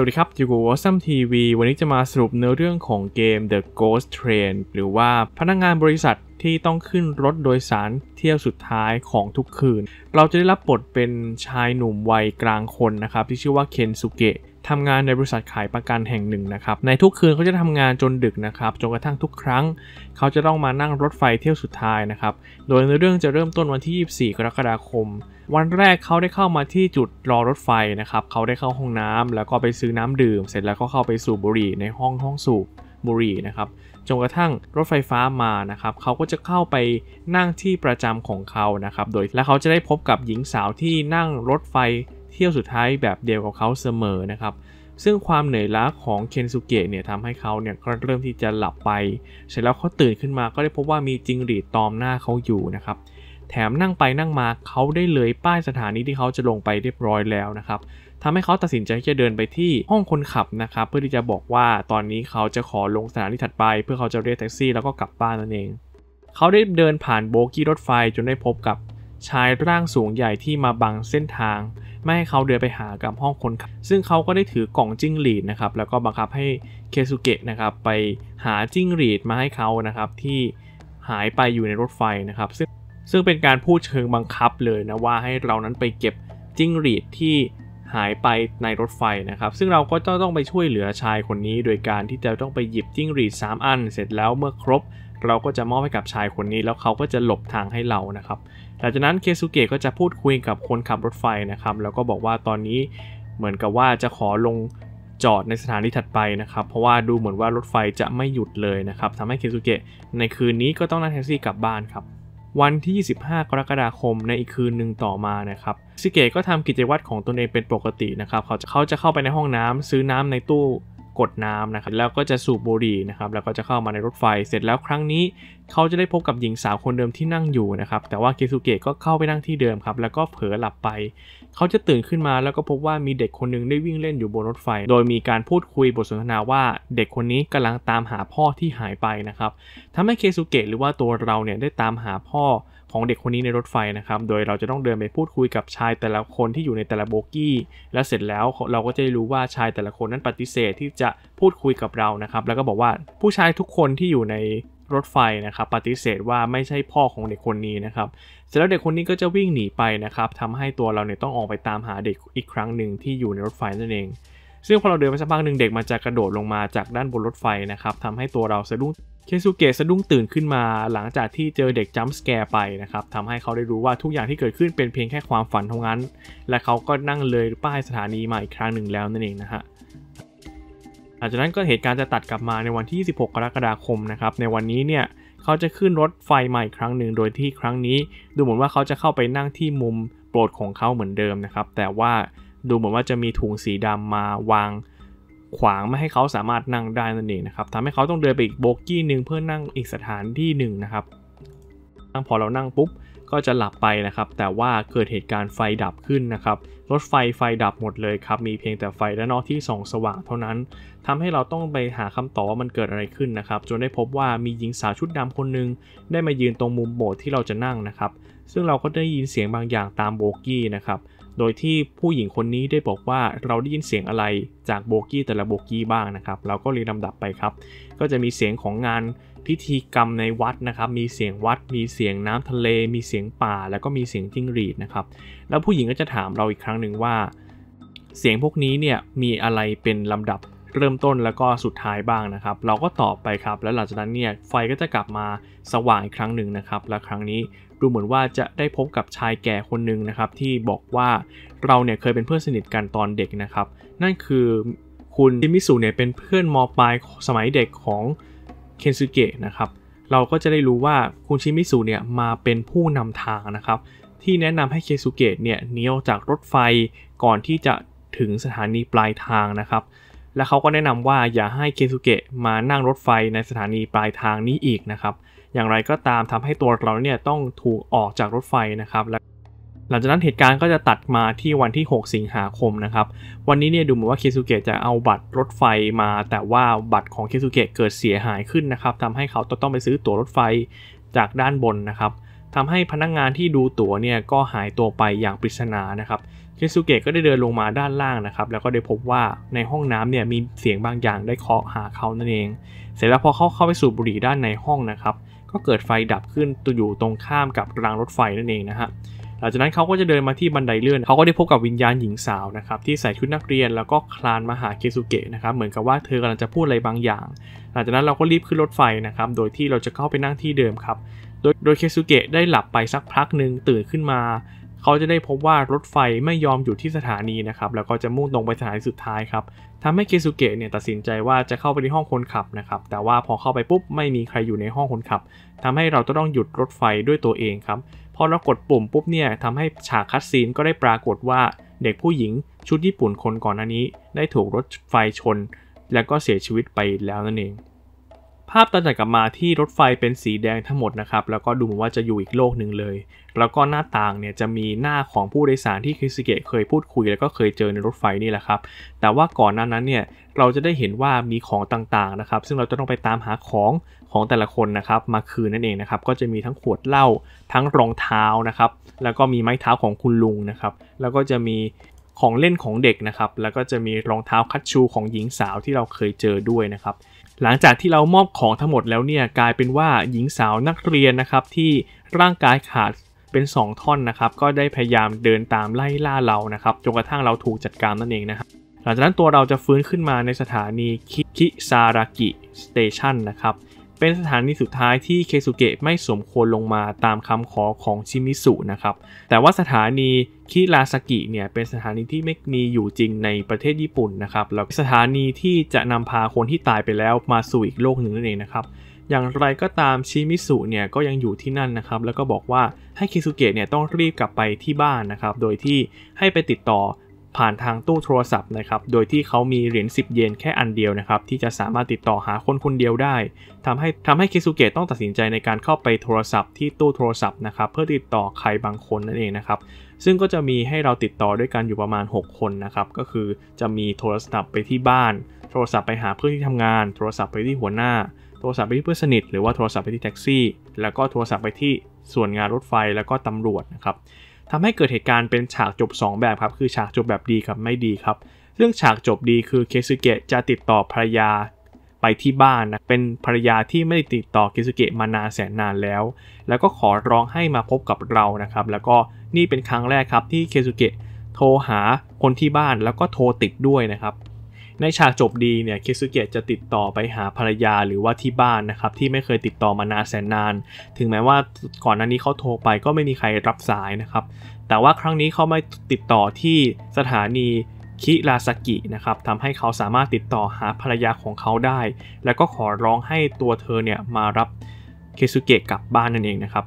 วัสดีครับอยู่กับวอซัมทีวีวันนี้จะมาสรุปเนื้อเรื่องของเกม The Ghost Train หรือว่าพนักงงานบริษัทที่ต้องขึ้นรถโดยสารเที่ยวสุดท้ายของทุกคืน เราจะได้รับบทเป็นชายหนุ่มวัยกลางคนนะครับที่ชื่อว่าเคนสุเกะทำงานในบริษัทขายประกันแห่งหนึ่งนะครับ ในทุกคืนเขาจะทำงานจนดึกนะครับ จนกระทั่งทุกครั้ง เขาจะต้องมานั่งรถไฟเที่ยวสุดท้ายนะครับ โดยในเรื่องจะเริ่มต้นวันที่ 24 กรกฎาคม วันแรกเขาได้เข้ามาที่จุดรอรถไฟนะครับ เขาได้เข้าห้องน้ำแล้วก็ไปซื้อน้ำดื่ม เสร็จแล้วก็เข้าไปสูบบุหรี่ในห้องห้องสูบบุรีนะครับ จนกระทั่งรถไฟฟ้ามานะครับ เขาก็จะเข้าไปนั่งที่ประจำของเขานะครับ โดยและเขาจะได้พบกับหญิงสาวที่นั่งรถไฟเที่ยวสุดท้ายแบบเดียวกับเขาเสมอนะครับ ซึ่งความเหนื่อยล้าของ เคนสุเกะเนี่ยทำให้เขาเนี่ยก็เริ่มที่จะหลับไป เสร็จแล้วเขาตื่นขึ้นมาก็ได้พบว่ามีจิงหรีดตอมหน้าเขาอยู่นะครับ แถมนั่งไปนั่งมาเขาได้เลยป้ายสถานีที่เขาจะลงไปเรียบร้อยแล้วนะครับทำให้เขาตัดสินใจที่จะเดินไปที่ห้องคนขับนะครับเพื่อที่จะบอกว่าตอนนี้เขาจะขอลงสถานีถัดไป เพื่อเขาจะเรียกแท็กซี่แล้วก็กลับบ้านนั่นเองเขาได้เดินผ่านโบกี้รถไฟจนได้พบกับชายร่างสูงใหญ่ที่มาบังเส้นทางไม่ให้เขาเดินไปหากับห้องคนขับ ซึ่งเขาก็ได้ถือกล่องจิ้งหรีดนะครับ แล้วก็บังคับให้เคซุเกะนะครับไปหาจิ้งหรีดมาให้เขานะครับ ที่หายไปอยู่ในรถไฟนะครับซึ่งซึ่งเป็นการพูดเชิงบังคับเลยนะว่าให้เรานั้นไปเก็บจิ้งหรีดที่หายไปในรถไฟนะครับซึ่งเราก็ต้องไปช่วยเหลือชายคนนี้ โดยการที่จะต้องไปหยิบจิ้งหรีด3อัน เสร็จแล้วเมื่อครบเราก็จะมอบให้กับชายคนนี้ แล้วเขาก็จะหลบทางให้เรานะครับหลังจากนั้นเคซุเกะก็จะพูดคุยกับคนขับรถไฟนะครับ แล้วก็บอกว่าตอนนี้เหมือนกับว่าจะขอลงจอดในสถานีถัดไปนะครับ เพราะว่าดูเหมือนว่ารถไฟจะไม่หยุดเลยนะครับทำให้เคซุเกะในคืนนี้ก็ต้องนั่งแท็กซี่กลับบ้านครับ วันที่ 25 กรกฎาคมในอีกคืนหนึ่งต่อมานะครับซิเกะก็ทำกิจวัตรของตนเองเป็นปกตินะครับเขาจะเขาจะเข้าไปในห้องน้ำ ซื้อน้ำในตู้กดน้ำนะครับแล้วก็จะสูบบุหรี่นะครับแล้วก็จะเข้ามาในรถไฟเสร็จแล้วครั้งนี้ เขาจะได้พบกับหญิงสาวคนเดิมที่นั่งอยู่นะครับแต่ว่าเคซุเกะก็เข้าไปนั่งที่เดิมครับแล้วก็เผลอหลับไป เขาจะตื่นขึ้นมาแล้วก็พบว่ามีเด็กคนนึงได้วิ่งเล่นอยู่บนรถไฟ โดยมีการพูดคุย บทสนทนาว่าเด็กคนนี้กำลังตามหาพ่อที่หายไปนะครับทำให้เคซุเกะหรือว่าตัวเราเนี่ยได้ตามหาพ่อของเด็กคนนี้ในรถไฟนะครับ โดยเราจะต้องเดินไปพูดคุยกับชายแต่ละคนที่อยู่ในแต่ละโบกี้ และเสร็จแล้วเราก็จะได้รู้ว่าชายแต่ละคนนั้นปฏิเสธที่จะพูดคุยกับเรานะครับ แล้วก็บอกว่าผู้ชายทุกคนที่อยู่ในรถไฟนะครับปฏิเสธว่าไม่ใช่พ่อของเด็กคนนี้นะครับ เสร็จแล้วเด็กคนนี้ก็จะวิ่งหนีไปนะครับทำให้ตัวเราเนี่ยต้องออกไปตามหาเด็กอีกครั้งหนึ่งที่อยู่ในรถไฟนั่นเอง ซึ่งพอเราเดินไปสักพักหนึ่งเด็กมันจะกระโดดลงมาจากด้านบนรถไฟนะครับทำให้ตัวเราสะดุ้งเคซูเกะสะดุ้งตื่นขึ้นมาหลังจากที่เจอเด็กจัมส์แกร์ไปนะครับทำให้เขาได้รู้ว่าทุกอย่างที่เกิดขึ้นเป็นเพียงแค่ความฝันเท่านั้น และเขาก็นั่งเลยป้ายสถานีมาอีกครั้งหนึ่งแล้วนั่นเองนะฮะหลังจากนั้นก็เหตุการณ์จะตัดกลับมาในวันที่ 2 6 กรกฎาคมนะครับในวันนี้เนี่ยเขาจะขึ้นรถไฟใหม่ครั้งหนึ่งโดยที่ครั้งนี้ ดูเหมือนว่าเขาจะเข้าไปนั่งที่มุมโปรดของเขาเหมือนเดิมนะครับ แต่ว่าดูเหมือนว่าจะมีถุงสีดำมาวางขวางไม่ให้เขาสามารถนั่งได้นั่นเองนะครับทำให้เขาต้องเดินไปอีกโบกี้หนึ่งเพื่อนั่งอีกสถานที่หนึ่งนะครับพอเรานั่งปุ๊บก็จะหลับไปนะครับ แต่ว่าเกิดเหตุการณ์ไฟดับขึ้นนะครับรถไฟ ไฟดับหมดเลยครับ มีเพียงแต่ไฟด้านนอกที่ส่องสว่างเท่านั้น ทำให้เราต้องไปหาคำตอบว่ามันเกิดอะไรขึ้นนะครับ จนได้พบว่ามีหญิงสาวชุดดาคนหนึ่งได้มายืนตรงมุมโบสถ์ที่เราจะนั่งนะครับ ซึ่งเราก็ได้ยินเสียงบางอย่างตามโบกี้นะครับโดยที่ผู้หญิงคนนี้ได้บอกว่าเราได้ยินเสียงอะไรจากโบกี้แต่ละโบกี้บ้างนะครับ เราก็เรียงลำดับไปครับ ก็จะมีเสียงของงานพิธีกรรมในวัดนะครับมีเสียงวัดมีเสียงน้ำทะเล มีเสียงป่าแล้วก็มีเสียงจิ้งหรีดนะครับ แล้วผู้หญิงก็จะถามเราอีกครั้งหนึ่งว่า เสียงพวกนี้เนี่ยมีอะไรเป็นลำดับเริ่มต้นแล้วก็สุดท้ายบ้างนะครับ เราก็ตอบไปครับ แล้วหลังจากนั้นเนี่ยไฟก็จะกลับมาสว่างอีกครั้งหนึ่งนะครับและครั้งนี้ดูเหมือนว่าจะได้พบกับชายแก่คนหนึ่งนะครับ ที่บอกว่าเราเนี่ยเคยเป็นเพื่อนสนิทกันตอนเด็กนะครับ นั่นคือคุณจิมิสุเนี่ยเป็นเพื่อนมอปลายสมัยเด็กของเคนซูเกะนะครับ เราก็จะได้รู้ว่าคุณชิมิสุเนี่ยมาเป็นผู้นำทางนะครับ ที่แนะนำให้เคซูเกะเนี่ยหนีออกจากรถไฟก่อนที่จะถึงสถานีปลายทางนะครับ และเขาก็แนะนำว่าอย่าให้เคซูเกะมานั่งรถไฟในสถานีปลายทางนี้อีกนะครับอย่างไรก็ตามทำให้ตัวเราเนี่ยต้องถูกออกจากรถไฟนะครับและหลังจากนั้นเหตุการณ์ก็จะตัดมาที่วันที่ 6 สิงหาคมนะครับ วันนี้เนี่ยดูเหมือนว่าเคซูเกะจะเอาบัตรรถไฟมา แต่ว่าบัตรของเคซูเกะเกิดเสียหายขึ้นนะครับทำให้เขาต้องไปซื้อตั๋วรถไฟจากด้านบนนะครับทำให้พนักงงานที่ดูตั๋วเนี่ยก็หายตัวไปอย่างปริศนานะครับเคซูเกะก็ได้เดินลงมาด้านล่างนะครับแล้วก็ได้พบว่าในห้องน้ำเนี่ยมีเสียงบางอย่างได้เคาะหาเขานั่นเอง เสร็จแล้วพอเขาเข้าไปสูบบุหรี่ด้านในห้องนะครับก็เกิดไฟดับขึ้นตัวอยู่ตรงข้ามกับรางรถไฟนั่นเองนะฮะหลังจากนั้นเขาก็จะเดินมาที่บันไดเลื่อนเขาก็ได้พบกับวิญญาณหญิงสาวนะครับที่ใส่ชุดนักเรียนแล้วก็คลานมาหาเคซุเกะนะครับเหมือนกับว่าเธอกำลังจะพูดอะไรบางอย่าง หลังจากนั้นเราก็รีบขึ้นรถไฟนะครับโดยที่เราจะเข้าไปนั่งที่เดิมครับ โดยโดยเคซุเกะได้หลับไปสักพักหนึ่งตื่นขึ้นมาเขาจะได้พบว่ารถไฟไม่ยอมอยู่ที่สถานีนะครับ แล้วก็จะมุ่งตรงไปสถานีสุดท้ายครับทำให้เคซุเกะเนี่ยตัดสินใจว่าจะเข้าไปในห้องคนขับนะครับ แต่ว่าพอเข้าไปปุ๊บไม่มีใครอยู่ในห้องคนขับ ทำให้เราต้องหยุดรถไฟด้วยตัวเองครับ พอเรากดปุ่มปุ๊บเนี่ยทำให้ฉากคัดซีนก็ได้ปรากฏว่าเด็กผู้หญิงชุดญี่ปุ่นคนก่อนหน้านี้ ได้ถูกรถไฟชน และก็เสียชีวิตไปแล้วนั่นเองภาพตัดกลับมาที่รถไฟเป็นสีแดงทั้งหมดนะครับแล้วก็ดูเหมือนว่าจะอยู่อีกโลกหนึ่งเลย แล้วก็หน้าต่างเนี่ยจะมีหน้าของผู้โดยสารที่คริสเกตเคยพูดคุย แล้วก็เคยเจอในรถไฟนี่แหละครับ แต่ว่าก่อนหน้านั้นเนี่ยเราจะได้เห็นว่ามีของต่างๆนะครับ ซึ่งเราจะต้องไปตามหาของของแต่ละคนนะครับ มาคืนนั่นเองนะครับ ก็จะมีทั้งขวดเหล้าทั้งรองเท้านะครับ แล้วก็มีไม้เท้าของคุณลุงนะครับ แล้วก็จะมีของเล่นของเด็กนะครับ แล้วก็จะมีรองเท้าคัตชูของหญิงสาวที่เราเคยเจอด้วยนะครับหลังจากที่เรามอบของทั้งหมดแล้วเนี่ยกลายเป็นว่าหญิงสาวนักเรียนนะครับที่ร่างกายขาดเป็น 2 ท่อนนะครับก็ได้พยายามเดินตามไล่ล่าเรานะครับจนกระทั่งเราถูกจัดการนั่นเองนะครับหลังจากนั้นตัวเราจะฟื้นขึ้นมาในสถานีคิซารากิสเตชันนะครับเป็นสถานีสุดท้ายที่เคซุเกะไม่สมควรลงมาตามคำขอของชิมิสุนะครับแต่ว่าสถานีคิราซากิเนี่ยเป็นสถานีที่ไม่มีอยู่จริงในประเทศญี่ปุ่นนะครับแล้วสถานีที่จะนำพาคนที่ตายไปแล้วมาสู่อีกโลกหนึ่งนั่นเองนะครับ อย่างไรก็ตามชิมิสุเนี่ยก็ยังอยู่ที่นั่นนะครับ แล้วก็บอกว่าให้คิสุเกะเนี่ยต้องรีบกลับไปที่บ้านนะครับ โดยที่ให้ไปติดต่อผ่านทางตู้โทรศัพท์นะครับ โดยที่เขามีเหรียญ10 เยนแค่อันเดียวนะครับที่จะสามารถติดต่อหาคนคนเดียวได้ ทำให้ทำให้คิสุเกะต้องตัดสินใจในการเข้าไปโทรศัพท์ที่ตู้โทรศัพท์นะครับเพื่อติดต่อใครบางคนนั่นเองนะครับ ซึ่งก็จะมีให้เราติดต่อด้วยกันอยู่ประมาณ 6 คนนะครับก็คือจะมีโทรศัพท์ไปที่บ้าน โทรศัพท์ไปหาเพื่อนที่ทำงาน โทรศัพท์ไปที่หัวหน้า โทรศัพท์ไปที่เพื่อนสนิทหรือว่าโทรศัพท์ไปที่แท็กซี่ แล้วก็โทรศัพท์ไปที่ส่วนงานรถไฟแล้วก็ตำรวจนะครับทำให้เกิดเหตุการณ์เป็นฉากจบ 2 แบบครับ คือฉากจบแบบดีกับไม่ดีครับเรื่องฉากจบดีคือเคซุเกะ จะติดต่อภรรยาไปที่บ้านนะเป็นภรรยาที่ไม่ได้ติดต่อเคซุเกะมานานแสนนานแล้วแล้วก็ขอร้องให้มาพบกับเรานะครับ แล้วก็นี่เป็นครั้งแรกครับ ที่เคซุเกะโทรหาคนที่บ้านแล้วก็โทรติดด้วยนะครับในฉากจบดีเนี่ยเคซุเกะจะติดต่อไปหาภรรยาหรือว่าที่บ้านนะครับที่ไม่เคยติดต่อมานานแสนนาน ถึงแม้ว่าก่อนหน้านี้เขาโทรไปก็ไม่มีใครรับสายนะครับแต่ว่าครั้งนี้เขาไม่ติดต่อที่สถานีคิราสกินะครับทำให้เขาสามารถติดต่อหาภรรยาของเขาได้ แล้วก็ขอร้องให้ตัวเธอเนี่ยมารับเคซุเกะกลับบ้านนั่นเองนะครับ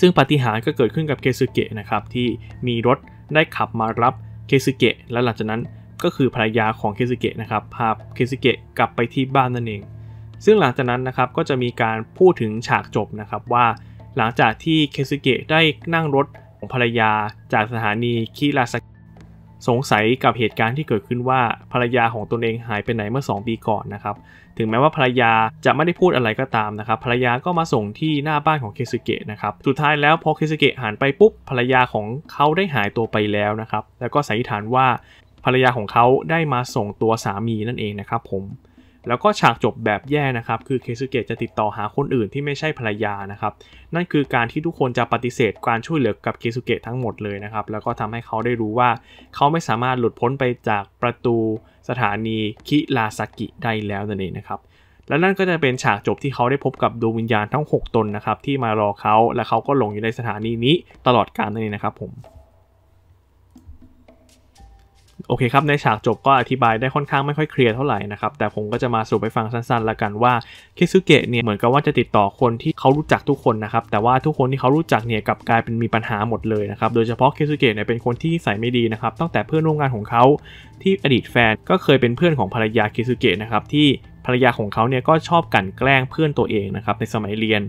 ซึ่งปาฏิหาริย์ก็เกิดขึ้นกับเคซุเกะนะครับที่มีรถได้ขับมารับเคซุเกะและหลังจากนั้นก็คือภรรยาของเคซิเกะนะครับพาเคซิเกะกลับไปที่บ้านนั่นเอง ซึ่งหลังจากนั้นนะครับก็จะมีการพูดถึงฉากจบนะครับว่า หลังจากที่เคซิเกะได้นั่งรถของภรรยาจากสถานีคิราสกสงสัยกับเหตุการณ์ที่เกิดขึ้นว่าภรรยาของตนเองหายไปไหนเมื่อ 2 ปี ก่อนนะครับถึงแม้ว่าภรรยาจะไม่ได้พูดอะไรก็ตามนะครับ ภรรยาก็มาส่งที่หน้าบ้านของเคซุเกะนะครับสุดท้ายแล้วพอเคซุเกะหันไปปุ๊บภรรยาของเขาได้หายตัวไปแล้วนะครับแล้วก็สันนิษฐานว่าภรรยาของเขาได้มาส่งตัวสามีนั่นเองนะครับผม แล้วก็ฉากจบแบบแย่นะครับ คือเคซุเกะจะติดต่อหาคนอื่นที่ไม่ใช่ภรรยานะครับ นั่นคือการที่ทุกคนจะปฏิเสธการช่วยเหลือกับเคซุเกะทั้งหมดเลยนะครับ แล้วก็ทำให้เขาได้รู้ว่า เขาไม่สามารถหลุดพ้นไปจากประตูสถานีคิราซากิได้แล้วนั่นเองนะครับ และนั่นก็จะเป็นฉากจบที่เขาได้พบกับดวงวิญญาณทั้ง 6ตนนะครับที่มารอเขาและเขาก็หลงอยู่ในสถานีนี้ตลอดกาลนั่นเองนะครับ ผมโอเคครับในฉากจบก็อธิบายได้ค่อนข้างไม่ค่อยเคลียร์เท่าไหร่นะครับแต่ผมก็จะมาสรุปไปฟังสั้นๆละกันว่าเคซุเกะเนี่ยเหมือนกับว่าจะติดต่อคนที่เขารู้จักทุกคนนะครับแต่ว่าทุกคนที่เขารู้จักเนี่ยกลับกลายเป็นมีปัญหาหมดเลยนะครับโดยเฉพาะเคซุเกะเนี่ยเป็นคนที่ใส่ไม่ดีนะครับตั้งแต่เพื่อนร่วมงานของเขา ที่อดีตแฟนก็เคยเป็นเพื่อนของภรรยาเคซุเกะนะครับที่ภรรยาของเขาเนี่ยก็ชอบกันแกล้งเพื่อนตัวเองนะครับในสมัยเรียน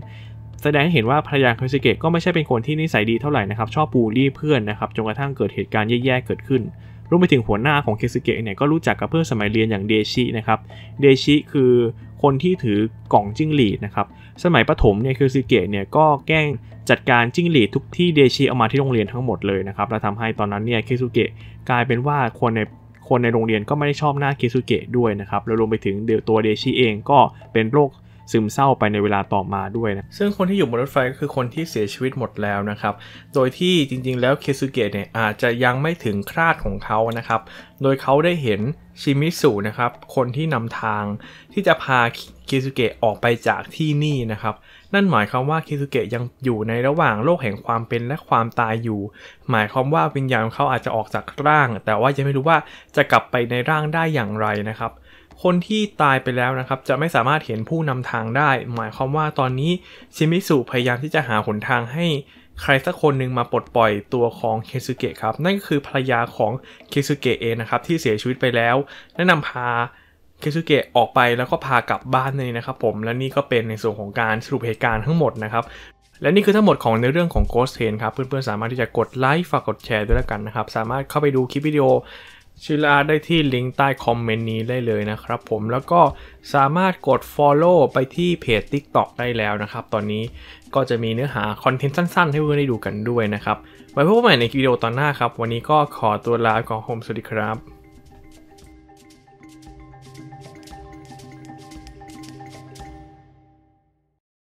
แสดงให้เห็นว่าภรรยาเคซิเกะก็ไม่ใช่เป็นคนที่นิสัยดีเท่าไหร่นะครับชอบบูลลี่เพื่อนนะครับจนกระทั่งเกิดเหตุการณ์แย่ๆเกิดขึ้นรวมไปถึงหัวหน้าของเคซเกะเนี่ยก็รู้จักกับเพื่อนสมัยเรียนอย่างเดชินะครับ เดชิคือคนที่ถือกล่องจิ้งหรีดนะครับ สมัยประถมเนี่ยเคซเกะเนี่ยก็แกล้งจัดการจิ้งหรีดทุกที่เดชิเอามาที่โรงเรียนทั้งหมดเลยนะครับ และทำให้ตอนนั้นเนี่ยเคซเกะกลายเป็นว่าคนในคนในโรงเรียนก็ไม่ได้ชอบหน้าเคซเกะด้วยนะครับ แล้วรวมไปถึงเดตัวเดชิเองก็เป็นโรคซึมเศร้าไปในเวลาต่อมาด้วยนะซึ่งคนที่อยู่บนรถไฟก็คือคนที่เสียชีวิตหมดแล้วนะครับ โดยที่จริง ๆ แล้วเคซุเกะเนี่ยอาจจะยังไม่ถึงคราดของเขานะครับ โดยเขาได้เห็นชิมิสุนะครับ คนที่นำทางที่จะพาเคซุเกะออกไปจากที่นี่นะครับนั่นหมายความว่าเคซุเกะยังอยู่ในระหว่างโลกแห่งความเป็นและความตายอยู่ หมายความว่าวิญญาณของเขาอาจจะออกจากร่าง แต่ว่ายังไม่รู้ว่าจะกลับไปในร่างได้อย่างไรนะครับคนที่ตายไปแล้วนะครับจะไม่สามารถเห็นผู้นำทางได้ หมายความว่าตอนนี้ชิมิสุพยายามที่จะหาหนทางให้ใครสักคนหนึ่งมาปลดปล่อยตัวของเคซุเกะครับนั่นก็คือภรรยาของเคซุเกะเองนะครับที่เสียชีวิตไปแล้วแนะนำพาเคซุเกะออกไปแล้วก็พากลับบ้านเลยนะครับผม และนี่ก็เป็นในส่วนของการสรุปเหตุการณ์ทั้งหมดนะครับ และนี่คือทั้งหมดของในเรื่องของ Ghost Train ครับเพื่อนๆสามารถที่จะกดไลค์ฝากกดแชร์ด้วยแล้วกันนะครับสามารถเข้าไปดูคลิปวิดีโอชิ่าได้ที่ลิงก์ใต้คอมเมนต์นี้ได้เลยนะครับผมแล้วก็สามารถกด Follow ไปที่เพจ TikTok ได้แล้วนะครับ ตอนนี้ก็จะมีเนื้อหาคอนเทนต์สั้นๆให้เพื่อนได้ดูกันด้วยนะครับไว้พบกันใหม่ในวิดีโอตอนหน้าครับ วันนี้ก็ขอตัวลาก่อนโฮมสวัสดีครับ